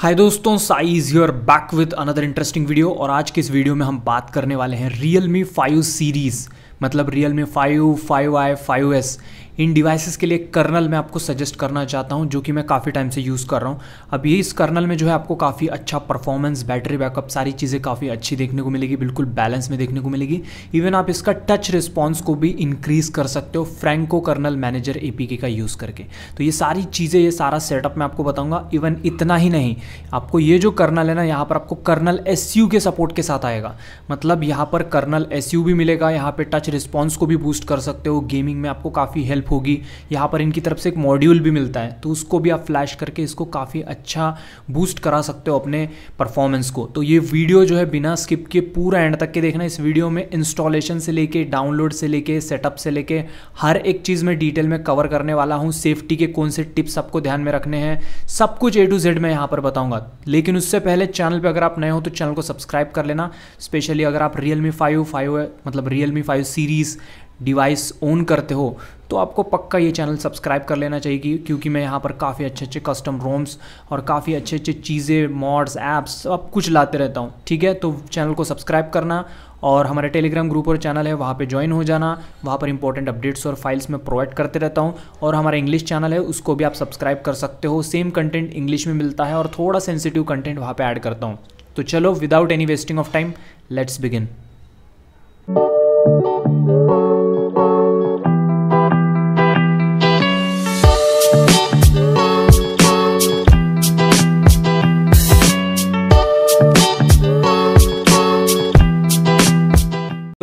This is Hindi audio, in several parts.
हाय दोस्तों साइज your back with another interesting video और आज के इस वीडियो में हम बात करने वाले हैं रियल मी फाइव सीरीज़ मतलब Realme five five I five S इन डिवाइसेस के लिए कर्नल मैं आपको सजेस्ट करना चाहता हूँ जो कि मैं काफ़ी टाइम से यूज़ कर रहा हूँ अब ये इस कर्नल में जो है आपको काफ़ी अच्छा परफॉर्मेंस बैटरी बैकअप सारी चीज़ें काफ़ी अच्छी देखने को मिलेगी बिल्कुल बैलेंस में देखने को मिलेगी इवन आप इसका टच रिस्पॉन्स को भी इंक्रीज़ कर सकते हो फ्रेंको कर्नल मैनेजर ए का यूज़ करके तो ये सारी चीज़ें ये सारा सेटअप मैं आपको बताऊँगा इवन इतना ही नहीं आपको ये जो कर्नल है ना यहाँ पर आपको कर्नल एस के सपोर्ट के साथ आएगा मतलब यहाँ पर कर्नल एस भी मिलेगा यहाँ पर टच रिस्पॉन्स को भी बूस्ट कर सकते हो गेमिंग में आपको काफ़ी हेल्प होगी यहाँ पर इनकी तरफ से एक मॉड्यूल भी मिलता है तो उसको भी आप फ्लैश करके इसको काफ़ी अच्छा बूस्ट करा सकते हो अपने परफॉर्मेंस को तो ये वीडियो जो है बिना स्किप के पूरा एंड तक के देखना इस वीडियो में इंस्टॉलेशन से लेके डाउनलोड से लेके सेटअप से लेके हर एक चीज़ में डिटेल में कवर करने वाला हूँ सेफ्टी के कौन से टिप्स आपको ध्यान में रखने हैं सब कुछ ए टू जेड मैं यहाँ पर बताऊँगा लेकिन उससे पहले चैनल पर अगर आप नए हो तो चैनल को सब्सक्राइब कर लेना स्पेशली अगर आप रियल मी फाइव फाइव मतलब Realme five series device own करते हो तो आपको पक्का ये चैनल सब्सक्राइब कर लेना चाहिए क्योंकि मैं यहाँ पर काफ़ी अच्छे अच्छे कस्टम रोम्स और काफ़ी अच्छे अच्छे चीज़ें मॉड्स ऐप्स सब कुछ लाते रहता हूँ ठीक है तो चैनल को सब्सक्राइब करना और हमारे टेलीग्राम ग्रुप और चैनल है वहाँ पे ज्वाइन हो जाना वहाँ पर इंपॉर्टेंट अपडेट्स और फाइल्स मैं प्रोवाइड करते रहता हूँ और हमारा इंग्लिश चैनल है उसको भी आप सब्सक्राइब कर सकते हो सेम कंटेंट इंग्लिश में मिलता है और थोड़ा सेंसिटिव कंटेंट वहाँ पर ऐड करता हूँ तो चलो without any wasting of time let's begin तो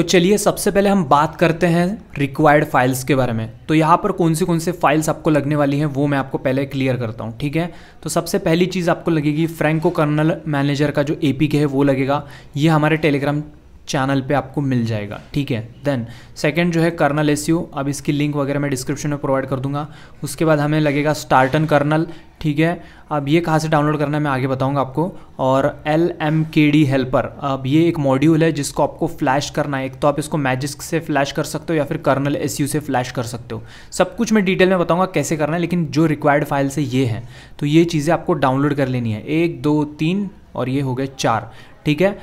चलिए सबसे पहले हम बात करते हैं रिक्वायर्ड फाइल्स के बारे में तो यहाँ पर कौन सी कौन से फाइल्स आपको लगने वाली हैं वो मैं आपको पहले क्लियर करता हूँ ठीक है तो सबसे पहली चीज़ आपको लगेगी फ्रैंको कर्नल मैनेजर का जो के है वो लगेगा ये हमारे टेलीग्राम चैनल पे आपको मिल जाएगा ठीक है देन सेकंड जो है कर्नल एस अब इसकी लिंक वगैरह मैं डिस्क्रिप्शन में प्रोवाइड कर दूंगा उसके बाद हमें लगेगा स्टार्टन कर्नल ठीक है अब ये कहाँ से डाउनलोड करना है मैं आगे बताऊंगा आपको और L M K D helper अब ये एक मॉड्यूल है जिसको आपको फ्लैश करना है एक तो आप इसको मैजिक से फ्लैश कर सकते हो या फिर कर्नल एस से फ्लैश कर सकते हो सब कुछ मैं डिटेल में बताऊंगा कैसे करना है लेकिन जो रिक्वायर्ड फाइल से ये है तो ये चीज़ें आपको डाउनलोड कर लेनी है एक दो तीन और ये हो गए चार ठीक है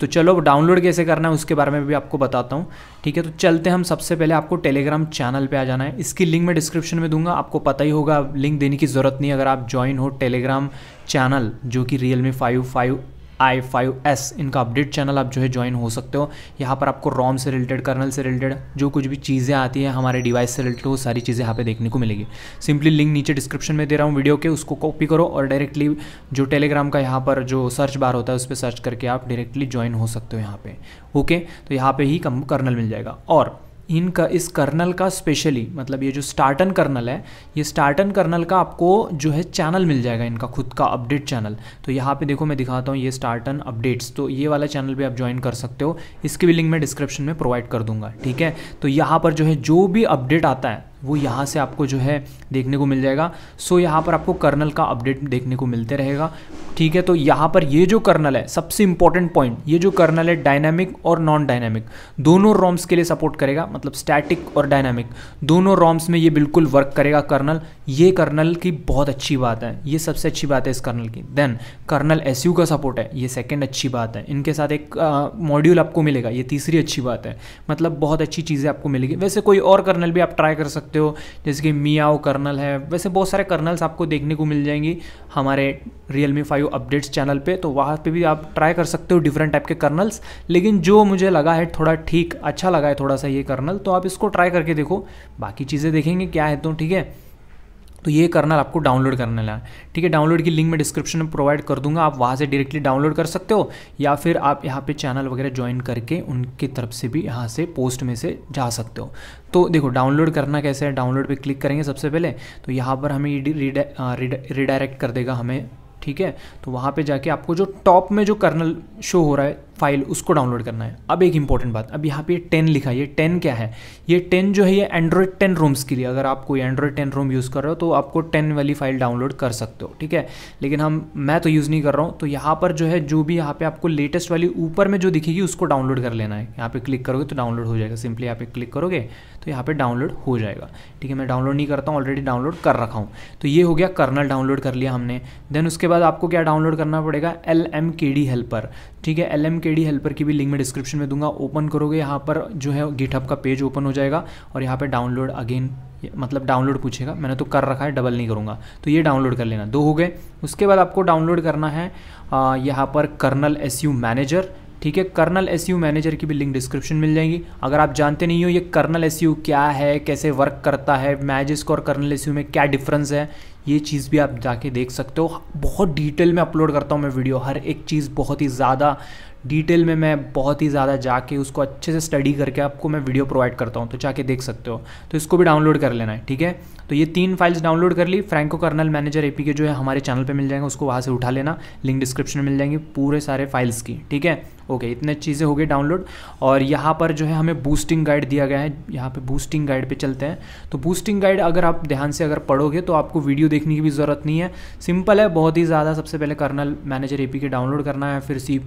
तो चलो अब डाउनलोड कैसे करना है उसके बारे में भी आपको बताता हूँ ठीक है तो चलते हम सबसे पहले आपको टेलीग्राम चैनल पे आ जाना है इसकी लिंक मैं डिस्क्रिप्शन में दूंगा आपको पता ही होगा लिंक देने की ज़रूरत नहीं अगर आप ज्वाइन हो टेलीग्राम चैनल जो कि Realme five five I five S इनका अपडेट चैनल आप जो है ज्वाइन हो सकते हो यहाँ पर आपको रॉम से रिलेटेड कर्नल से रिलेटेड जो कुछ भी चीज़ें आती हैं हमारे डिवाइस से रिलेटेड वो सारी चीज़ें यहाँ पे देखने को मिलेगी सिंपली लिंक नीचे डिस्क्रिप्शन में दे रहा हूँ वीडियो के उसको कॉपी करो और डायरेक्टली जो टेलीग्राम का यहाँ पर जो सर्च बार होता है उस पर सर्च करके आप डायरेक्टली ज्वाइन हो सकते हो यहाँ पर ओके तो यहाँ पर ही कर्नल मिल जाएगा और इनका इस कर्नल का स्पेशली मतलब ये जो स्टार्टन कर्नल है ये स्टार्टन कर्नल का आपको जो है चैनल मिल जाएगा इनका खुद का अपडेट चैनल तो यहाँ पे देखो मैं दिखाता हूँ ये स्टार्टन अपडेट्स तो ये वाला चैनल भी आप ज्वाइन कर सकते हो इसकी भी लिंक मैं डिस्क्रिप्शन में प्रोवाइड कर दूंगा ठीक है तो यहाँ पर जो है जो भी अपडेट आता है वो यहाँ से आपको जो है देखने को मिल जाएगा सो so, यहाँ पर आपको कर्नल का अपडेट देखने को मिलते रहेगा ठीक है तो यहाँ पर ये जो कर्नल है सबसे इंपॉर्टेंट पॉइंट ये जो कर्नल है डायनामिक और नॉन डायनामिक दोनों रॉम्स के लिए सपोर्ट करेगा मतलब स्टैटिक और डायनामिक दोनों रॉम्स में ये बिल्कुल वर्क करेगा कर्नल ये कर्नल की बहुत अच्छी बात है ये सबसे अच्छी बात है इस कर्नल की देन कर्नल एस का सपोर्ट है ये सेकेंड अच्छी बात है इनके साथ एक मॉड्यूल आपको मिलेगा ये तीसरी अच्छी बात है मतलब बहुत अच्छी चीज़ें आपको मिलेगी वैसे कोई और कर्नल भी आप ट्राई कर सकते सकते हो जैसे कि मियाओ कर्नल है वैसे बहुत सारे कर्नल्स आपको देखने को मिल जाएंगी हमारे Realme five updates channel पे तो वहाँ पे भी आप ट्राई कर सकते हो डिफरेंट टाइप के कर्नल्स लेकिन जो मुझे लगा है थोड़ा ठीक अच्छा लगा है थोड़ा सा ये कर्नल तो आप इसको ट्राई करके देखो बाकी चीज़ें देखेंगे क्या है तो ठीक है तो ये करना आपको डाउनलोड करने लगा ठीक है डाउनलोड की लिंक मैं डिस्क्रिप्शन में प्रोवाइड कर दूंगा आप वहाँ से डायरेक्टली डाउनलोड कर सकते हो या फिर आप यहाँ पे चैनल वगैरह ज्वाइन करके उनकी तरफ से भी यहाँ से पोस्ट में से जा सकते हो तो देखो डाउनलोड करना कैसे है डाउनलोड पर क्लिक करेंगे सबसे पहले तो यहाँ पर हमें रिडायरेक्ट कर देगा हमें ठीक है तो वहाँ पे जाके आपको जो टॉप में जो कर्नल शो हो रहा है फाइल उसको डाउनलोड करना है अब एक इंपॉर्टेंट बात अब यहाँ पे टेन लिखा है ये टेन क्या है ये टेन जो है ये एंड्रॉयड टेन रोम्स के लिए अगर आप कोई एंड्रॉयड टेन रोम यूज़ कर रहे हो तो आपको टेन वाली फाइल डाउनलोड कर सकते हो ठीक है लेकिन हम मैं तो यूज़ नहीं कर रहा हूँ तो यहाँ पर जो है जो भी यहाँ पर आपको लेटेस्ट वाली ऊपर में जो दिखेगी उसको डाउनलोड कर लेना है यहाँ पर क्लिक करोगे तो डाउनलोड हो जाएगा सिंपली यहाँ पे क्लिक करोगे तो यहाँ पर डाउनलोड हो जाएगा ठीक है मैं डाउनलोड नहीं करता हूँ ऑलरेडी डाउनलोड कर रखा हूँ तो ये हो गया कर्नल डाउनलोड कर लिया हमने देन उसके बाद आपको क्या डाउनलोड करना पड़ेगा L M K D helper ठीक है L M K D helper की भी लिंक मैं डिस्क्रिप्शन में दूंगा ओपन करोगे यहाँ पर जो है गिटहब का पेज ओपन हो जाएगा और यहाँ पर डाउनलोड अगेन मतलब डाउनलोड पूछेगा मैंने तो कर रखा है डबल नहीं करूँगा तो ये डाउनलोड कर लेना दो हो गए उसके बाद आपको डाउनलोड करना है यहाँ पर कर्नल एस यू मैनेजर ठीक है कर्नल एस मैनेजर की भी लिंक डिस्क्रिप्शन मिल जाएगी अगर आप जानते नहीं हो ये कर्नल एस क्या है कैसे वर्क करता है मैजिस्क और कर्नल एस में क्या डिफरेंस है ये चीज़ भी आप जाके देख सकते हो बहुत डिटेल में अपलोड करता हूँ मैं वीडियो हर एक चीज़ बहुत ही ज़्यादा डिटेल में मैं बहुत ही ज़्यादा जाके उसको अच्छे से स्टडी करके आपको मैं वीडियो प्रोवाइड करता हूँ तो जाके देख सकते हो तो इसको भी डाउनलोड कर लेना है ठीक है तो ये तीन फाइल्स डाउनलोड कर ली Franco kernel manager A K जो है हमारे चैनल पर मिल जाएंगे उसको वहाँ से उठा लेना लिंक डिस्क्रिप्शन मिल जाएंगे पूरे सारे फाइल्स की ठीक है ओके इतने चीज़ें हो गई डाउनलोड और यहाँ पर जो है हमें बूस्टिंग गाइड दिया गया है यहाँ पे बूस्टिंग गाइड पे चलते हैं तो बूस्टिंग गाइड अगर आप ध्यान से अगर पढ़ोगे तो आपको वीडियो देखने की भी ज़रूरत नहीं है सिंपल है बहुत ही ज़्यादा सबसे पहले कर्नल मैनेजर ए के डाउनलोड करना है फिर सी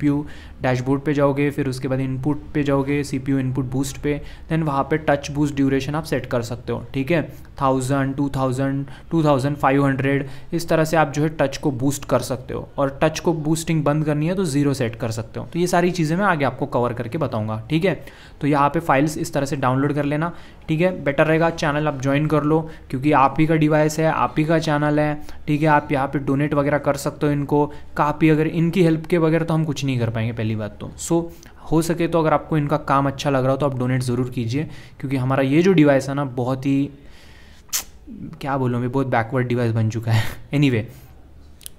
डैशबोर्ड पर जाओगे फिर उसके बाद इनपुट पे जाओगे सी इनपुट बूस्ट पे देन वहाँ पर टच बूस्ट ड्यूरेशन आप सेट कर सकते हो ठीक है thousand thousand two thousand two thousand five hundred इस तरह से आप जो है टच को बूस्ट कर सकते हो और टच को बूस्टिंग बंद करनी है तो ज़ीरो सेट कर सकते हो तो ये सारी चीज़ें मैं आगे आपको कवर करके बताऊँगा ठीक है तो यहाँ पर फाइल्स इस तरह से डाउनलोड कर लेना ठीक है बेटर रहेगा चैनल आप ज्वाइन कर लो क्योंकि आप ही का डिवाइस है आप ही का चैनल है ठीक है आप यहाँ पर डोनेट वगैरह कर सकते हो इनको काफ़ी अगर इनकी हेल्प के बगैर तो हम कुछ नहीं कर पाएंगे पहली बात तो सो हो सके तो अगर आपको इनका काम अच्छा लग रहा हो तो आप डोनेट ज़रूर कीजिए क्योंकि हमारा ये जो डिवाइस है ना बहुत ही क्या बोलूँ मैं बहुत बैकवर्ड डिवाइस बन चुका है एनी anyway,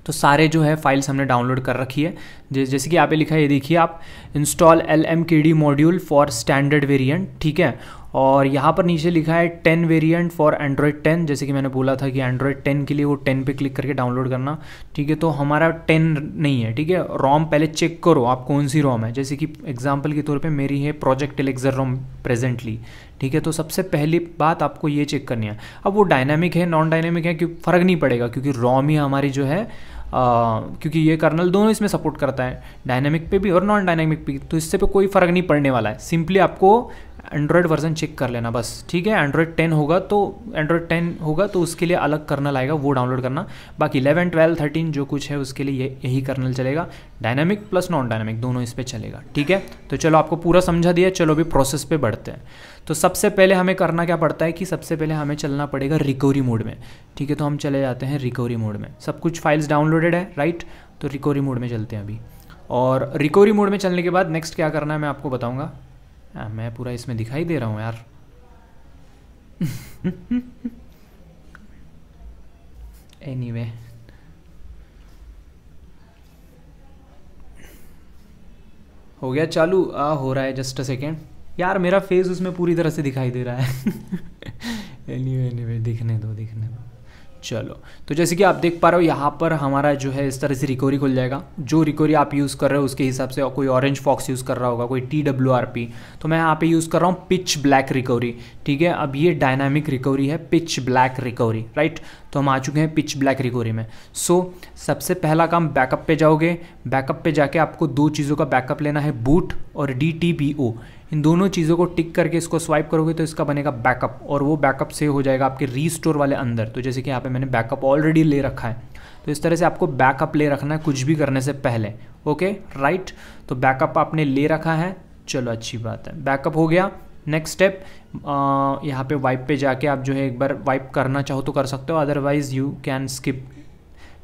तो सारे जो है फाइल्स हमने डाउनलोड कर रखी है जैसे कि यहाँ पे लिखा है ये देखिए आप install L M K D module for standard variant ठीक है और यहाँ पर नीचे लिखा है ten variant for Android ten जैसे कि मैंने बोला था कि एंड्रॉयड टेन के लिए वो टेन पे क्लिक करके डाउनलोड करना ठीक है तो हमारा टेन नहीं है ठीक है रोम पहले चेक करो आप कौन सी रोम है जैसे कि एग्जाम्पल के तौर पर मेरी है प्रोजेक्ट एलेक्जर रोम प्रेजेंटली ठीक है तो सबसे पहली बात आपको ये चेक करनी है अब वो डायनामिक है नॉन डायनामिक है क्योंकि फ़र्क नहीं पड़ेगा क्योंकि रोम ही हमारी जो है आ, क्योंकि ये कर्नल दोनों इसमें सपोर्ट करता है डायनामिक पे भी और नॉन डायनामिक पे भी तो इससे पे कोई फ़र्क नहीं पड़ने वाला है सिंपली आपको एंड्रॉयड वर्जन चेक कर लेना बस ठीक है एंड्रॉयड टेन होगा तो एंड्रॉयड टेन होगा तो उसके लिए अलग कर्नल आएगा वो डाउनलोड करना बाकी इलेवन ट्वेल्व थर्टीन जो कुछ है उसके लिए ये यही कर्नल चलेगा डायनामिक प्लस नॉन डायनामिक दोनों इस पर चलेगा ठीक है तो चलो आपको पूरा समझा दिया चलो अभी प्रोसेस पे बढ़ते हैं तो सबसे पहले हमें करना क्या पड़ता है कि सबसे पहले हमें चलना पड़ेगा रिकवरी मोड में ठीक है तो हम चले जाते हैं रिकवरी मोड में सब कुछ फाइल्स डाउनलोडेड है राइट तो रिकवरी मोड में चलते हैं अभी और रिकवरी मोड में चलने के बाद नेक्स्ट क्या करना है मैं आपको बताऊंगा आ, हाँ, मैं पूरा इसमें दिखाई दे रहा हूँ यार एनी anyway. हो गया चालू आ हो रहा है जस्ट अ सेकेंड यार मेरा फेस उसमें पूरी तरह से दिखाई दे रहा है एनी anyway, एनी anyway, दिखने दो दिखने दो चलो तो जैसे कि आप देख पा रहे हो यहाँ पर हमारा जो है इस तरह से रिकवरी खुल जाएगा जो रिकवरी आप यूज़ कर रहे हो उसके हिसाब से कोई ऑरेंज फॉक्स यूज़ कर रहा होगा कोई टी डब्ल्यू आर पी तो मैं यहाँ पे यूज़ कर रहा हूँ पिच ब्लैक रिकवरी ठीक है अब ये डायनामिक रिकवरी है पिच ब्लैक रिकवरी राइट तो हम आ चुके हैं पिच ब्लैक रिकवरी में सो so, सबसे पहला काम बैकअप पे जाओगे बैकअप पे जाके आपको दो चीज़ों का बैकअप लेना है बूट और डी टी पी ओ इन दोनों चीज़ों को टिक करके इसको स्वाइप करोगे तो इसका बनेगा बैकअप और वो बैकअप से हो जाएगा आपके रीस्टोर वाले अंदर तो जैसे कि यहाँ पे मैंने बैकअप ऑलरेडी ले रखा है तो इस तरह से आपको बैकअप ले रखना है कुछ भी करने से पहले ओके राइट तो बैकअप आपने ले रखा है चलो अच्छी बात है बैकअप हो गया नेक्स्ट स्टेप यहाँ पे वाइप पे जाके आप जो है एक बार वाइप करना चाहो तो कर सकते हो अदरवाइज़ यू कैन स्किप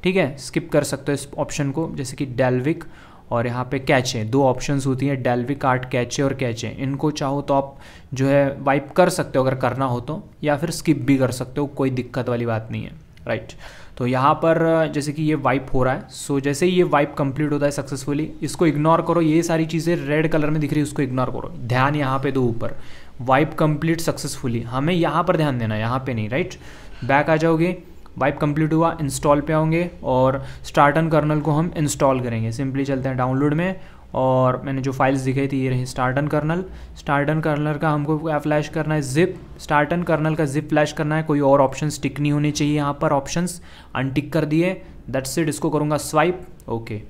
ठीक है स्किप कर सकते हो इस ऑप्शन को जैसे कि डेल्विक और यहाँ पे कैचें दो ऑप्शंस होती हैं डेल्विक आर्ट कैचे और कैचें इनको चाहो तो आप जो है वाइप कर सकते हो अगर करना हो तो या फिर स्किप भी कर सकते हो कोई दिक्कत वाली बात नहीं है राइट तो यहाँ पर जैसे कि ये वाइप हो रहा है सो जैसे ही ये वाइप कंप्लीट होता है सक्सेसफुली इसको इग्नोर करो ये सारी चीज़ें रेड कलर में दिख रही है उसको इग्नोर करो ध्यान यहाँ पे दो ऊपर वाइप कंप्लीट सक्सेसफुली हमें यहाँ पर ध्यान देना है यहाँ पे नहीं राइट बैक आ जाओगे वाइप कंप्लीट हुआ इंस्टॉल पे आओगे और स्टार्टन कर्नल को हम इंस्टॉल करेंगे सिंपली चलते हैं डाउनलोड में और मैंने जो फाइल्स दिखाई थी ये रही स्टार्टन कर्नल स्टार्टन कर्नल का हमको क्या फ्लैश करना है जिप स्टार्टन कर्नल का जिप फ्लैश करना है कोई और ऑप्शन टिक नहीं होने चाहिए यहाँ पर ऑप्शन अनटिक कर दिए दैट इट इसको करूँगा स्वाइप ओके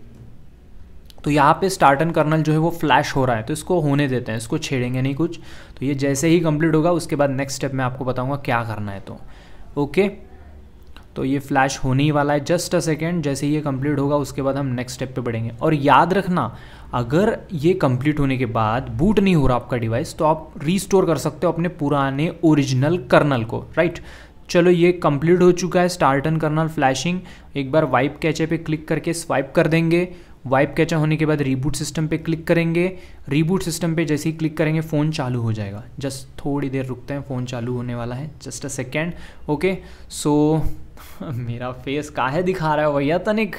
तो यहाँ पे स्टार्टन कर्नल जो है वो फ्लैश हो रहा है तो इसको होने देते हैं इसको छेड़ेंगे नहीं कुछ तो ये जैसे ही कंप्लीट होगा उसके बाद नेक्स्ट स्टेप में आपको बताऊँगा क्या करना है तो ओके okay? तो ये फ्लैश होने ही वाला है जस्ट अ सेकेंड जैसे ये कंप्लीट होगा उसके बाद हम नेक्स्ट स्टेप पे बढ़ेंगे और याद रखना अगर ये कंप्लीट होने के बाद बूट नहीं हो रहा आपका डिवाइस तो आप रीस्टोर कर सकते हो अपने पुराने ओरिजिनल कर्नल को राइट चलो ये कंप्लीट हो चुका है स्टार्ट कर्नल फ्लैशिंग एक बार वाइप कैचे पे क्लिक करके स्वाइप कर देंगे वाइप कैचा होने के बाद रीबूट सिस्टम पे क्लिक करेंगे रीबूट सिस्टम पे जैसे ही क्लिक करेंगे फ़ोन चालू हो जाएगा जस्ट थोड़ी देर रुकते हैं फ़ोन चालू होने वाला है just a second okay so मेरा फेस काहे दिखा रहा है भैया तनिक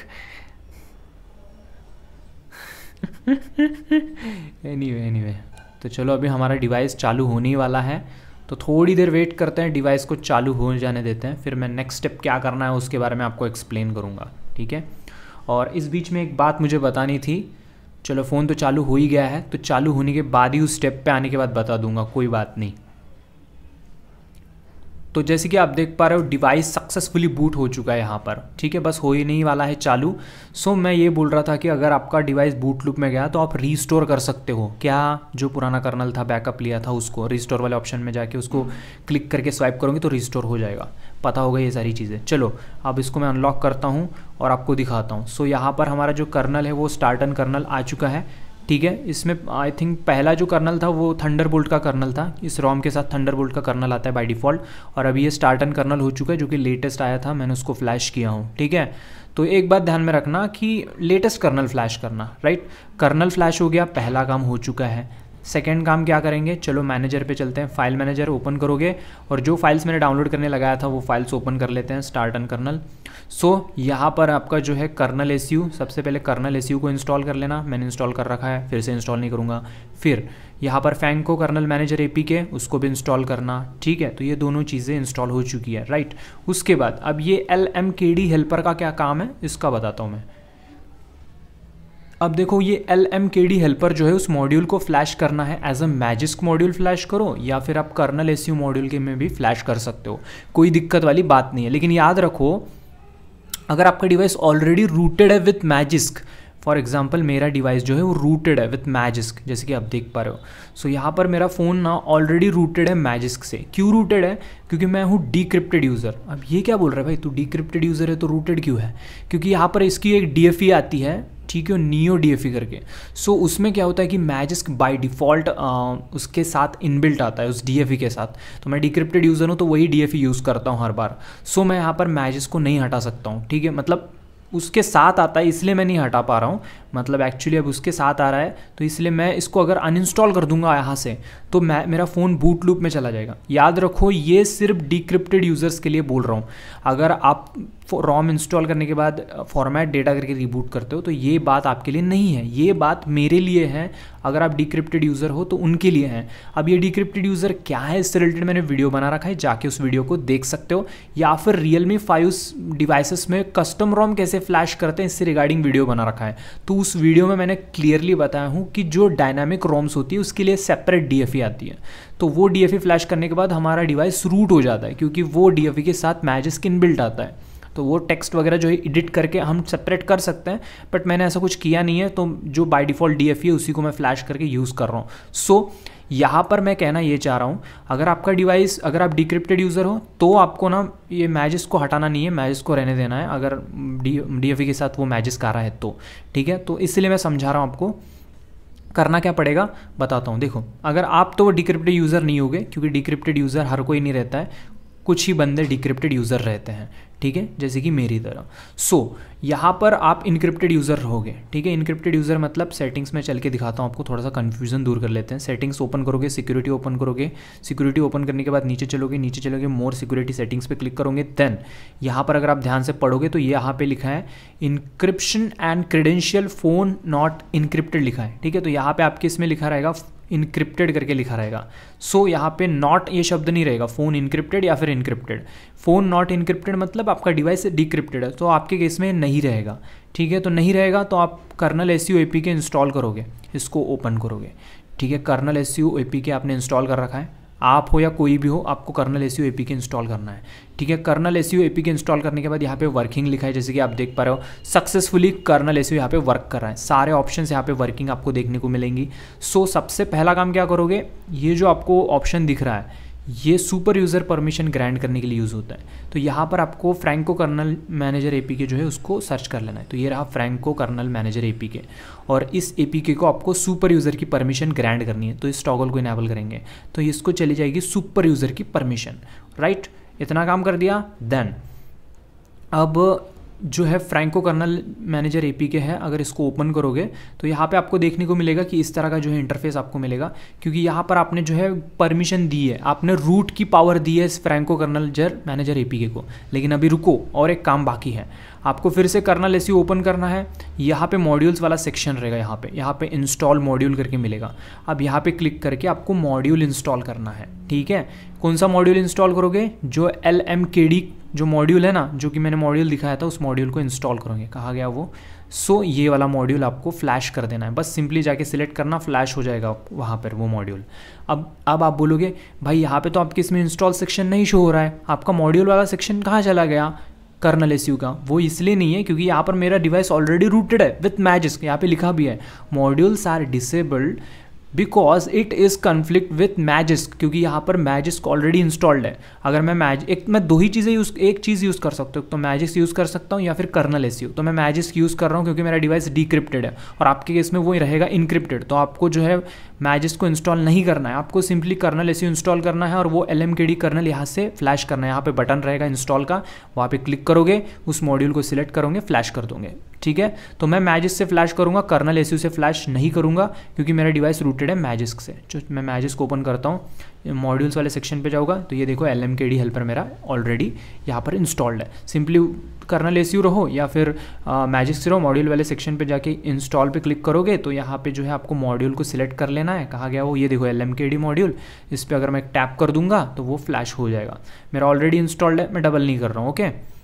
एनी वे तो चलो अभी हमारा डिवाइस चालू होने ही वाला है तो थोड़ी देर वेट करते हैं डिवाइस को चालू हो जाने देते हैं फिर मैं नेक्स्ट स्टेप क्या करना है उसके बारे में आपको एक्सप्लेन करूँगा ठीक है और इस बीच में एक बात मुझे बतानी थी चलो फ़ोन तो चालू हो ही गया है तो चालू होने के बाद ही उस स्टेप पे आने के बाद बता दूंगा कोई बात नहीं तो जैसे कि आप देख पा रहे हो डिवाइस सक्सेसफुली बूट हो चुका है यहाँ पर ठीक है बस हो ही नहीं वाला है चालू सो मैं ये बोल रहा था कि अगर आपका डिवाइस बूट लूप में गया तो आप रीस्टोर कर सकते हो क्या जो पुराना कर्नल था बैकअप लिया था उसको रीस्टोर वाले ऑप्शन में जाके उसको क्लिक करके स्वाइप करोगे तो रीस्टोर हो जाएगा पता होगा ये सारी चीज़ें चलो अब इसको मैं अनलॉक करता हूँ और आपको दिखाता हूँ सो यहाँ पर हमारा जो कर्नल है वो स्टार्टन कर्नल आ चुका है ठीक है इसमें आई थिंक पहला जो कर्नल था वो थंडर बोल्ट का कर्नल था इस रॉम के साथ थंडर बोल्ट का कर्नल आता है बाय डिफ़ॉल्ट और अभी ये स्टार्टन कर्नल हो चुका है जो कि लेटेस्ट आया था मैंने उसको फ्लैश किया हूँ ठीक है तो एक बात ध्यान में रखना कि लेटेस्ट कर्नल फ्लैश करना राइट कर्नल फ्लैश हो गया पहला काम हो चुका है सेकेंड काम क्या करेंगे चलो मैनेजर पे चलते हैं फाइल मैनेजर ओपन करोगे और जो फाइल्स मैंने डाउनलोड करने लगाया था वो फाइल्स ओपन कर लेते हैं स्टार्ट एंड कर्नल सो यहाँ पर आपका जो है कर्नल एस सबसे पहले कर्नल एस को इंस्टॉल कर लेना मैंने इंस्टॉल कर रखा है फिर से इंस्टॉल नहीं करूँगा फिर यहाँ पर फैंक को कर्नल मैनेजर ए के उसको भी इंस्टॉल करना ठीक है तो ये दोनों चीज़ें इंस्टॉल हो चुकी है राइट उसके बाद अब ये एल हेल्पर का क्या काम है इसका बताता हूँ मैं अब देखो ये L M K D helper जो है उस मॉड्यूल को फ्लैश करना है as a Magisk module flash करो या फिर आप कर्नल एस मॉड्यूल के में भी फ्लैश कर सकते हो कोई दिक्कत वाली बात नहीं है लेकिन याद रखो अगर आपका डिवाइस ऑलरेडी रूटेड है विथ मैजिस्क फॉर एग्जाम्पल मेरा डिवाइस जो है वो रूटेड है विथ मैजिस्क जैसे कि आप देख पा रहे हो सो so, यहाँ पर मेरा फ़ोन ना ऑलरेडी रूटेड है मैजिस्क से क्यों रूटेड है क्योंकि मैं हूँ डिक्रिप्टेड यूज़र अब ये क्या बोल रहा है भाई तू डिक्रिप्टेड यूज़र है तो रूटेड क्यों है क्योंकि यहाँ पर इसकी एक डी e आती है ठीक है नियो डी एफ करके सो so, उसमें क्या होता है कि मैजिस बाय डिफ़ॉल्ट उसके साथ इनबिल्ट आता है उस ई e के साथ तो मैं डिक्रिप्टेड यूज़र हूँ तो वही डी ई यूज़ करता हूँ हर बार सो so, मैं यहाँ पर मैजिस को नहीं हटा सकता हूँ ठीक है मतलब उसके साथ आता है इसलिए मैं नहीं हटा पा रहा हूँ मतलब एक्चुअली अब उसके साथ आ रहा है तो इसलिए मैं इसको अगर अनइंस्टॉल कर दूंगा यहाँ से तो मैं मेरा फ़ोन बूट लूप में चला जाएगा याद रखो ये सिर्फ डिक्रिप्टेड यूज़र्स के लिए बोल रहा हूँ अगर आप रॉम इंस्टॉल करने के बाद फॉर्मेट डेटा करके रिबूट करते हो तो ये बात आपके लिए नहीं है ये बात मेरे लिए है अगर आप डिक्रिप्टेड यूज़र हो तो उनके लिए है अब ये डिक्रिप्टेड यूज़र क्या है इससे रिलेटेड मैंने वीडियो बना रखा है जाके उस वीडियो को देख सकते हो या फिर रियल मी फाइव डिवाइसेस में कस्टम रॉम कैसे फ्लैश करते हैं इससे रिगार्डिंग वीडियो बना रखा है तो उस वीडियो में मैंने क्लियरली बताया हूँ कि जो डायनामिक रोम्स होती है उसके लिए सेपरेट डी e आती है तो वो डी फ्लैश e करने के बाद हमारा डिवाइस रूट हो जाता है क्योंकि वो डी e के साथ मैच स्किन बिल्ट आता है तो वो टेक्स्ट वगैरह जो है एडिट करके हम सेपरेट कर सकते हैं बट मैंने ऐसा कुछ किया नहीं है तो जो बाय डिफ़ॉल्ट डी है उसी को मैं फ्लैश करके यूज़ कर रहा हूँ सो so, यहाँ पर मैं कहना ये चाह रहा हूँ अगर आपका डिवाइस अगर आप डिक्रिप्टेड यूज़र हो तो आपको ना ये मैजिस को हटाना नहीं है मैजिस को रहने देना है अगर डी डी e के साथ वो मैजिस कर रहा है तो ठीक है तो इसलिए मैं समझा रहा हूँ आपको करना क्या पड़ेगा बताता हूँ देखो अगर आप तो वो डिक्रिप्टेड यूज़र नहीं होगे क्योंकि डिक्रिप्टेड यूज़र हर कोई नहीं रहता है कुछ ही बंदे डिक्रिप्टेड यूज़र रहते हैं ठीक है जैसे कि मेरी तरह सो so, यहाँ पर आप इनक्रिप्टेड यूज़र रहोगे ठीक है इनक्रिप्टेड यूज़र मतलब सेटिंग्स में चल के दिखाता हूँ आपको थोड़ा सा कन्फ्यूजन दूर कर लेते हैं सेटिंग्स ओपन करोगे सिक्योरिटी ओपन करोगे सिक्योरिटी ओपन करने के बाद नीचे चलोगे नीचे चलोगे मोर सिक्योरिटी सेटिंग्स पे क्लिक करोगे देन यहाँ पर अगर आप ध्यान से पढ़ोगे तो यहाँ पे लिखा है encryption and credential phone not encrypted लिखा है ठीक है तो यहाँ पर आपके इसमें लिखा रहेगा इनक्रिप्टेड करके लिखा रहेगा सो so, यहाँ पे नॉट ये शब्द नहीं रहेगा फ़ोन इनक्रिप्टेड या फिर इनक्रिप्टेड फ़ोन नॉट इनक्रिप्टेड मतलब आपका डिवाइस डिक्रिप्टेड है तो आपके केस में नहीं रहेगा ठीक है तो नहीं रहेगा तो आप कर्नल एस यू के इंस्टॉल करोगे इसको ओपन करोगे ठीक है कर्नल एस यू के आपने इंस्टॉल कर रखा है आप हो या कोई भी हो आपको कर्नल एस यू के इंस्टॉल करना है ठीक है कर्नल एस यू के इंस्टॉल करने के बाद यहाँ पे वर्किंग लिखा है जैसे कि आप देख पा रहे हो सक्सेसफुली कर्नल एस यू यहाँ पे वर्क कर रहा है सारे ऑप्शन यहाँ पे वर्किंग आपको देखने को मिलेंगी सो so, सबसे पहला काम क्या करोगे ये जो आपको ऑप्शन दिख रहा है ये सुपर यूज़र परमिशन ग्रैंड करने के लिए यूज़ होता है तो यहाँ पर आपको फ्रैंको कर्नल मैनेजर ए जो है उसको सर्च कर लेना है तो ये रहा फ्रैंको कर्नल मैनेजर ए और इस ए को आपको सुपर यूज़र की परमिशन ग्रैंड करनी है तो इस टॉगल को इनेबल करेंगे तो इसको चली जाएगी सुपर यूज़र की परमिशन राइट इतना काम कर दिया देन अब जो है फ्रैंको कर्नल मैनेजर ए के है अगर इसको ओपन करोगे तो यहाँ पे आपको देखने को मिलेगा कि इस तरह का जो है इंटरफेस आपको मिलेगा क्योंकि यहाँ पर आपने जो है परमिशन दी है आपने रूट की पावर दी है इस फ्रैंको कर्नल जर मैनेजर ए को लेकिन अभी रुको और एक काम बाकी है आपको फिर से कर्नल ए ओपन करना है यहाँ पे मॉड्यूल्स वाला सेक्शन रहेगा यहाँ पे यहाँ पे इंस्टॉल मॉड्यूल करके मिलेगा अब यहाँ पे क्लिक करके आपको मॉड्यूल इंस्टॉल करना है ठीक है कौन सा मॉड्यूल इंस्टॉल करोगे जो एल एम के डी जो मॉड्यूल है ना जो कि मैंने मॉड्यूल दिखाया था उस मॉड्यूल को इंस्टॉल करोगे कहा गया वो सो so, ये वाला मॉड्यूल आपको फ्लैश कर देना है बस सिंपली जाके सिलेक्ट करना फ्लैश हो जाएगा वहाँ पर वो मॉड्यूल अब अब आप बोलोगे भाई यहाँ पे तो आपके इसमें इंस्टॉल सेक्शन नहीं शो हो रहा है आपका मॉड्यूल वाला सेक्शन कहाँ चला गया कर्नल एस का वो इसलिए नहीं है क्योंकि यहाँ पर मेरा डिवाइस ऑलरेडी रूटेड है विथ मैजेस यहाँ पे लिखा भी है modules are disabled because it is conflict with Magisk क्योंकि यहाँ पर मैजिस्क ऑलरेडी इंस्टॉल्ड है अगर मैं मैज एक मैं दो ही चीज़ें यूज़ एक चीज़ यूज़ कर सकता हूँ तो मैजिस्क यूज़ कर सकता हूँ या फिर कर्नल एस तो मैं मैजिस्क यूज़ कर रहा हूँ क्योंकि मेरा डिवाइस डिक्रिप्टेड है और आपके केस में वो ही रहेगा इनक्रिप्टेड तो आपको जो है मैजिस्क को इंस्टॉल नहीं करना है आपको सिंपली कर्नल एस इंस्टॉल करना है और वो L M K D kernel यहाँ से फ्लैश करना है यहाँ पर बटन रहेगा इंस्टॉल का वहाँ पर क्लिक करोगे उस मॉड्यूल को सिलेक्ट करोगे फ्लैश कर दोगे ठीक है तो मैं मैजिस से फ्लैश करूंगा कर्नल एस से फ्लैश नहीं करूंगा क्योंकि मेरा डिवाइस रूटेड है मैजिस्क से जो मैं मैजिस्क ओपन करता हूँ मॉड्यूल्स वाले सेक्शन पे जाऊँगा तो ये देखो L M K D helper मेरा ऑलरेडी यहाँ पर इंस्टॉल्ड है सिंपली कर्नल एस रहो या फिर मैजिक से रहो मॉड्यूल वाले सेक्शन पे जाके इंस्टॉल पे क्लिक करोगे तो यहाँ पे जो है आपको मॉड्यूल को सिलेक्ट कर लेना है कहा गया वो ये देखो L M K D module इस पर अगर मैं टैप कर दूंगा तो वो फ्लैश हो जाएगा मेरा ऑलरेडी इंस्टॉल्ड है मैं डबल नहीं कर रहा हूँ ओके okay?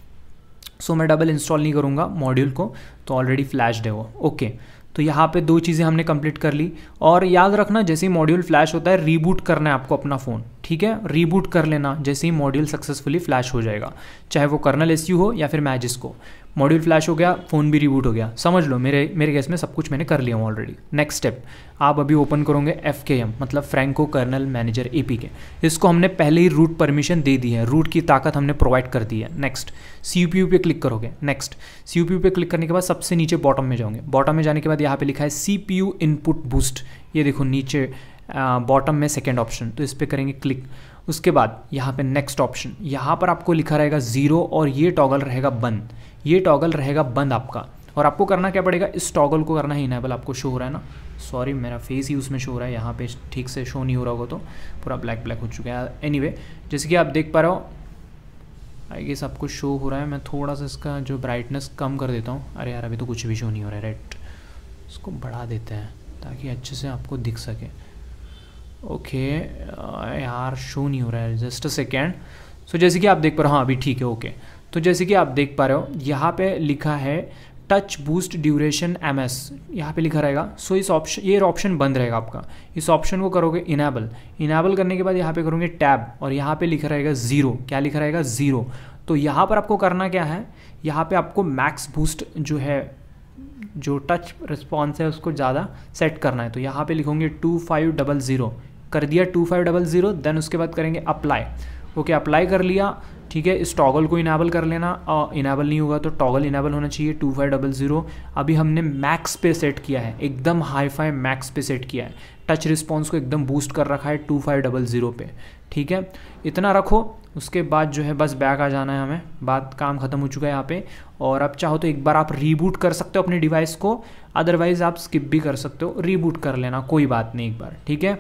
सो मैं डबल इंस्टॉल नहीं करूँगा मॉड्यूल को तो ऑलरेडी फ्लैश्ड है वो ओके तो यहाँ पे दो चीज़ें हमने कंप्लीट कर ली और याद रखना जैसे ही मॉड्यूल फ्लैश होता है रीबूट करना है आपको अपना फ़ोन ठीक है रीबूट कर लेना जैसे ही मॉड्यूल सक्सेसफुली फ्लैश हो जाएगा चाहे वो कर्नल एस हो या फिर मैजिस को मॉड्यूल फ्लैश हो गया फ़ोन भी रिबूट हो गया समझ लो मेरे मेरे केस में सब कुछ मैंने कर लिया हूँ ऑलरेडी नेक्स्ट स्टेप आप अभी ओपन करोगे एफ के एम मतलब Franco kernel manager A P K इसको हमने पहले ही रूट परमिशन दे दी है रूट की ताकत हमने प्रोवाइड कर दी है next C U P U पे क्लिक करोगे next C U P U पे क्लिक करने के बाद सबसे नीचे बॉटम में जाओगे बॉटम में जाने के बाद यहाँ पे लिखा है C P U input boost ये देखो नीचे बॉटम में सेकेंड ऑप्शन तो इस पर करेंगे क्लिक उसके बाद यहाँ पे नेक्स्ट ऑप्शन यहाँ पर आपको लिखा रहेगा ज़ीरो और ये टॉगल रहेगा बंद ये टॉगल रहेगा बंद आपका और आपको करना क्या पड़ेगा इस टॉगल को करना ही इनेबल आपको शो हो रहा है ना सॉरी मेरा फेस ही उसमें शो हो रहा है यहाँ पे ठीक से शो नहीं हो रहा होगा तो पूरा ब्लैक ब्लैक हो चुका है एनी anyway, जैसे कि आप देख पा रहे हो आई गेस आपको शो हो रहा है मैं थोड़ा सा इसका जो ब्राइटनेस कम कर देता हूँ अरे यार अभी तो कुछ भी शो नहीं हो रहा है राइट इसको बढ़ा देते हैं ताकि अच्छे से आपको दिख सके ओके यार शो नहीं हो रहा है जस्ट अ सेकेंड सो जैसे कि आप देख पा रहे हो हाँ अभी ठीक है ओके तो जैसे कि आप देख पा रहे हो यहाँ पे लिखा है touch boost duration M S यहाँ पर लिखा रहेगा सो so, इस ऑप्शन ये ऑप्शन बंद रहेगा आपका इस ऑप्शन को करोगे इनेबल इनेबल करने के बाद यहाँ पे करोगे टैब और यहाँ पे लिखा रहेगा ज़ीरो क्या लिखा रहेगा ज़ीरो तो यहाँ पर आपको करना क्या है यहाँ पे आपको मैक्स बूस्ट जो है जो टच रिस्पॉन्स है उसको ज़्यादा सेट करना है तो यहाँ पे लिखोगे टू फाइव डबल ज़ीरो कर दिया two five double zero then उसके बाद करेंगे अप्लाई ओके अप्लाई कर लिया ठीक है इस टॉगल को इनाबल कर लेना इनाबल नहीं होगा तो टॉगल इनाबल होना चाहिए टू फाइव डबल ज़ीरो अभी हमने मैक्स पे सेट किया है एकदम हाई फाई मैक्स पे सेट किया है टच रिस्पॉन्स को एकदम बूस्ट कर रखा है टू फाइव डबल ज़ीरो पे ठीक है इतना रखो उसके बाद जो है बस बैक आ जाना है हमें बात काम ख़त्म हो चुका है यहाँ पे और अब चाहो तो एक बार आप रीबूट कर सकते हो अपने डिवाइस को अदरवाइज़ आप स्किप भी कर सकते हो रीबूट कर लेना कोई बात नहीं एक बार ठीक है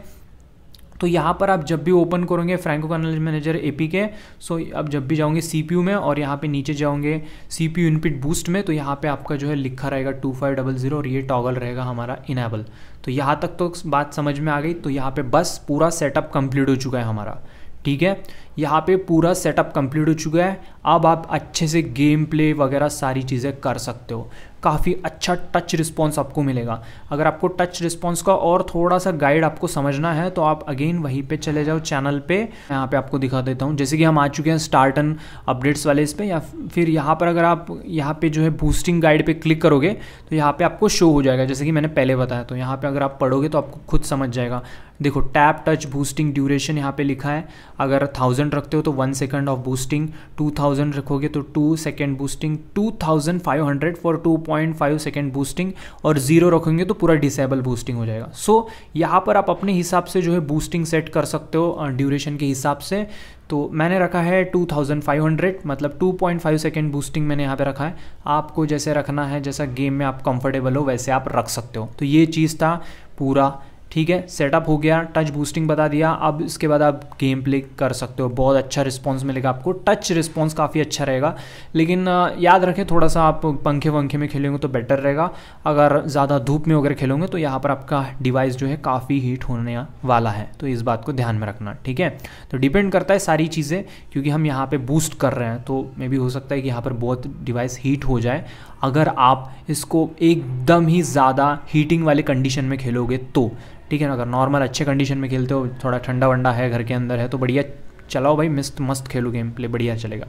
तो यहाँ पर आप जब भी ओपन करोगे फ्रैंको कर्नल मैनेजर ए के सो आप जब भी जाओगे सी में और यहाँ पर नीचे जाओगे सी पी इनपिट बूस्ट में तो यहाँ पर आपका जो है लिखा रहेगा टू फाइव डबल ज़ीरो और ये टॉगल रहेगा हमारा इनेबल तो यहाँ तक तो बात समझ में आ गई तो यहाँ पर बस पूरा सेटअप कंप्लीट हो चुका है हमारा ठीक है यहाँ पे पूरा सेटअप कंप्लीट हो चुका है अब आप अच्छे से गेम प्ले वगैरह सारी चीज़ें कर सकते हो काफ़ी अच्छा टच रिस्पॉन्स आपको मिलेगा अगर आपको टच रिस्पॉन्स का और थोड़ा सा गाइड आपको समझना है तो आप अगेन वहीं पे चले जाओ चैनल पे यहाँ पे आपको दिखा देता हूँ जैसे कि हम आ चुके हैं स्टार्ट एन अपडेट्स वाले इस पर या फिर यहाँ पर अगर आप यहाँ पे जो है बूस्टिंग गाइड पे क्लिक करोगे तो यहाँ पर आपको शो हो जाएगा जैसे कि मैंने पहले बताया तो यहाँ पर अगर आप पढ़ोगे तो आपको खुद समझ जाएगा देखो टैप टच बूस्टिंग ड्यूरेशन यहाँ पे लिखा है अगर थाउजेंड रखते हो तो one second of boosting two thousand रखोगे तो two second boosting two thousand five hundred for two point five second boosting और जीरो रखोगे तो पूरा डिसेबल बूस्टिंग हो जाएगा सो so, यहाँ पर आप अपने हिसाब से जो है बूस्टिंग सेट कर सकते हो ड्यूरेशन के हिसाब से तो मैंने रखा है 2500 मतलब 2.5 सेकेंड बूस्टिंग मैंने यहाँ पे रखा है आपको जैसे रखना है जैसा गेम में आप कंफर्टेबल हो वैसे आप रख सकते हो तो ये चीज़ था पूरा ठीक है सेटअप हो गया टच बूस्टिंग बता दिया अब इसके बाद आप गेम प्ले कर सकते हो बहुत अच्छा रिस्पॉन्स मिलेगा आपको टच रिस्पॉन्स काफ़ी अच्छा रहेगा लेकिन याद रखें थोड़ा सा आप पंखे वंखे में खेलेंगे तो बेटर रहेगा अगर ज़्यादा धूप में वगैरह खेलोगे तो यहाँ पर आपका डिवाइस जो है काफ़ी हीट होने वाला है तो इस बात को ध्यान में रखना ठीक है तो डिपेंड करता है सारी चीज़ें क्योंकि हम यहाँ पर बूस्ट कर रहे हैं तो मे भी हो सकता है कि यहाँ पर बहुत डिवाइस हीट हो जाए अगर आप इसको एकदम ही ज़्यादा हीटिंग वाले कंडीशन में खेलोगे तो ठीक है ना अगर नॉर्मल अच्छे कंडीशन में खेलते हो थोड़ा ठंडा वंडा है घर के अंदर है तो बढ़िया चलाओ भाई मस्त मस्त खेलो गेम प्ले बढ़िया चलेगा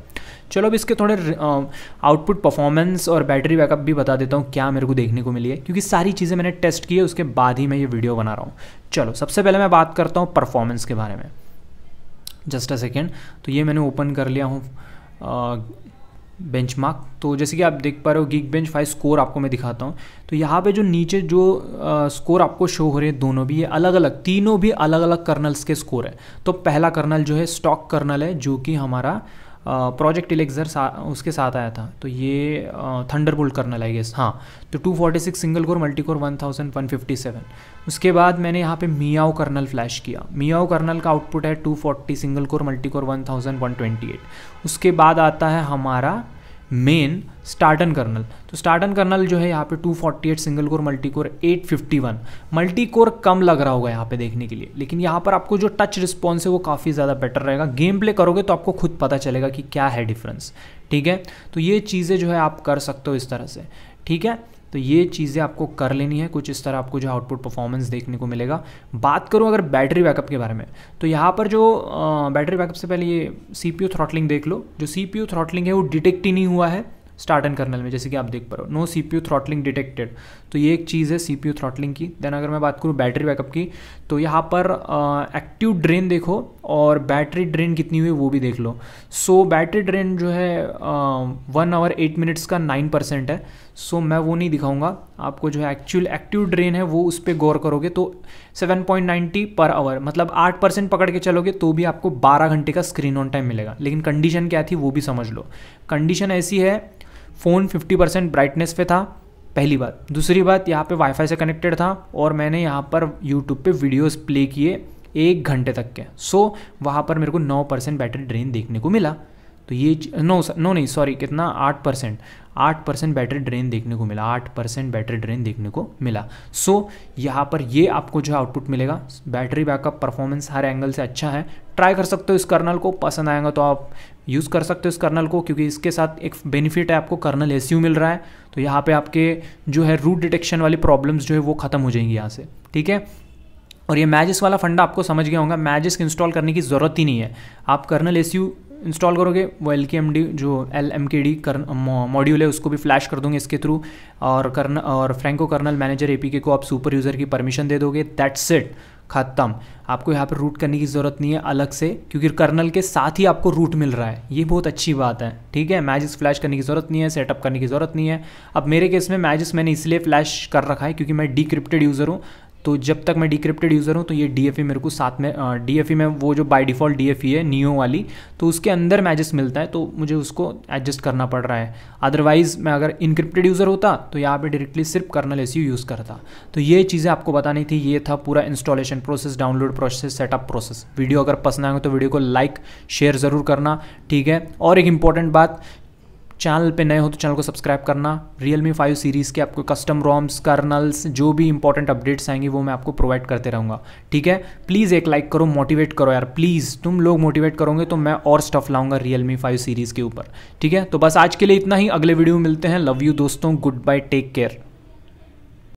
चलो अब इसके थोड़े आउटपुट परफॉर्मेंस और बैटरी बैकअप भी बता देता हूँ क्या मेरे को देखने को मिली है क्योंकि सारी चीज़ें मैंने टेस्ट की है उसके बाद ही मैं ये वीडियो बना रहा हूँ चलो सबसे पहले मैं बात करता हूँ परफॉर्मेंस के बारे में जस्ट अ सेकेंड तो ये मैंने ओपन कर लिया हूँ बेंचमार्क तो जैसे कि आप देख पा रहे हो गीक बेंच फाइव स्कोर आपको मैं दिखाता हूँ तो यहाँ पे जो नीचे जो आ, स्कोर आपको शो हो रहे हैं दोनों भी ये अलग अलग तीनों भी अलग अलग कर्नल्स के स्कोर है तो पहला कर्नल जो है स्टॉक कर्नल है जो कि हमारा प्रोजेक्ट इलेक्जर सा, उसके साथ आया था तो ये थंडर बोल्ट करना आई गेस हाँ तो 246 सिंगल कोर मल्टी कोर 1157 उसके बाद मैंने यहाँ पे मियाओ कर्नल फ्लैश किया मियाओ कर्नल का आउटपुट है 240 सिंगल कोर मल्टी कोर 1128 उसके बाद आता है हमारा मेन स्टार्टन कर्नल तो स्टार्टन कर्नल जो है यहाँ पे 248 single core multi core 851 multi core कम लग रहा होगा यहाँ पे देखने के लिए लेकिन यहाँ पर आपको जो टच रिस्पॉन्स है वो काफ़ी ज़्यादा बेटर रहेगा गेम प्ले करोगे तो आपको खुद पता चलेगा कि क्या है डिफरेंस ठीक है तो ये चीज़ें जो है आप कर सकते हो इस तरह से ठीक है तो ये चीज़ें आपको कर लेनी है कुछ इस तरह आपको जो आउटपुट परफॉर्मेंस देखने को मिलेगा बात करूँ अगर बैटरी बैकअप के बारे में तो यहाँ पर जो बैटरी बैकअप से पहले ये सी पी थ्रॉटलिंग देख लो जो सी पी थ्रॉटलिंग है वो डिटेक्ट ही नहीं हुआ है स्टार्ट एंड कर्नल में जैसे कि आप देख पा रहे हो no C P U throttling detected तो ये एक चीज़ है सी पी यू थ्रॉटलिंग की देन अगर मैं बात करूँ बैटरी बैकअप की तो यहाँ पर एक्टिव uh, ड्रेन देखो और बैटरी ड्रेन कितनी हुई वो भी देख लो सो so, बैटरी ड्रेन जो है वन आवर एट मिनट्स का नाइन परसेंट है सो so, मैं वो नहीं दिखाऊंगा आपको जो है एक्चुअल एक्टिव ड्रेन है वो उस पर गौर करोगे तो seven point ninety per hour मतलब आठ परसेंट पकड़ के चलोगे तो भी आपको बारह घंटे का स्क्रीन ऑन टाइम मिलेगा लेकिन कंडीशन क्या थी वो भी समझ लो कंडीशन ऐसी है फ़ोन 50 परसेंट ब्राइटनेस पे था पहली बात दूसरी बात यहाँ पे वाईफाई से कनेक्टेड था और मैंने यहाँ पर यूट्यूब पे वीडियोस प्ले किए एक घंटे तक के सो so, वहाँ पर मेरे को नौ परसेंट बैटरी ड्रेन देखने को मिला तो ये नो नो नहीं सॉरी कितना आठ परसेंट आठ परसेंट बैटरी ड्रेन देखने को मिला आठ परसेंट बैटरी ड्रेन देखने को मिला सो so, यहाँ पर ये आपको जो आउटपुट मिलेगा बैटरी बैकअप परफॉर्मेंस हर एंगल से अच्छा है ट्राई कर सकते हो इस कर्नल को पसंद आएगा तो आप यूज़ कर सकते हो इस कर्नल को क्योंकि इसके साथ एक बेनिफिट है आपको कर्नल एस मिल रहा है तो यहाँ पे आपके जो है रूट डिटेक्शन वाली प्रॉब्लम्स जो है वो ख़त्म हो जाएंगी यहाँ से ठीक है और ये मैजिस वाला फंडा आपको समझ गया होगा मैजिस इंस्टॉल करने की ज़रूरत ही नहीं है आप कर्नल एस इंस्टॉल करोगे वो एल के एम डी जो एल एम के डी कर मॉड्यूल है उसको भी फ्लैश कर दूंगे इसके थ्रू और कर्न और Franco kernel manager A P K को आप सुपर यूज़र की परमिशन दे दोगे दैट्स इट ख़त्म आपको यहाँ पर रूट करने की ज़रूरत नहीं है अलग से क्योंकि कर्नल के साथ ही आपको रूट मिल रहा है ये बहुत अच्छी बात है ठीक है मैजिस फ्लैश करने की ज़रूरत नहीं है सेटअप करने की ज़रूरत नहीं है अब मेरे केस में मैजिस मैंने इसलिए फ्लैश कर रखा है क्योंकि मैं डिक्रिप्टेड यूज़र हूँ तो जब तक मैं डिक्रिप्टेड यूज़र हूँ तो ये डी e मेरे को साथ में डी uh, e में वो जो बाई डिफ़ॉल्ट डी है नियो वाली तो उसके अंदर मैजेस मिलता है तो मुझे उसको एडजस्ट करना पड़ रहा है अदरवाइज़ मैं अगर इनक्रिप्टेड यूज़र होता तो यहाँ पर डायरेक्टली सिर्फ कर्नल ए यूज़ करता तो ये चीज़ें आपको बतानी थी ये था पूरा installation process download process setup process video अगर पसंद आएंगे तो वीडियो को लाइक शेयर ज़रूर करना ठीक है और एक इंपॉर्टेंट बात चैनल पे नए हो तो चैनल को सब्सक्राइब करना रियल मी फाइव सीरीज़ के आपको कस्टम रॉम्स कर्नल्स जो भी इंपॉर्टेंट अपडेट्स आएंगे वो मैं आपको प्रोवाइड करते रहूँगा ठीक है प्लीज़ एक लाइक करो मोटिवेट करो यार प्लीज़ तुम लोग मोटिवेट करोगे तो मैं और स्टफ लाऊंगा रियल मी फाइव सीरीज़ के ऊपर ठीक है तो बस आज के लिए इतना ही अगले वीडियो में मिलते हैं लव यू दोस्तों गुड बाय टेक केयर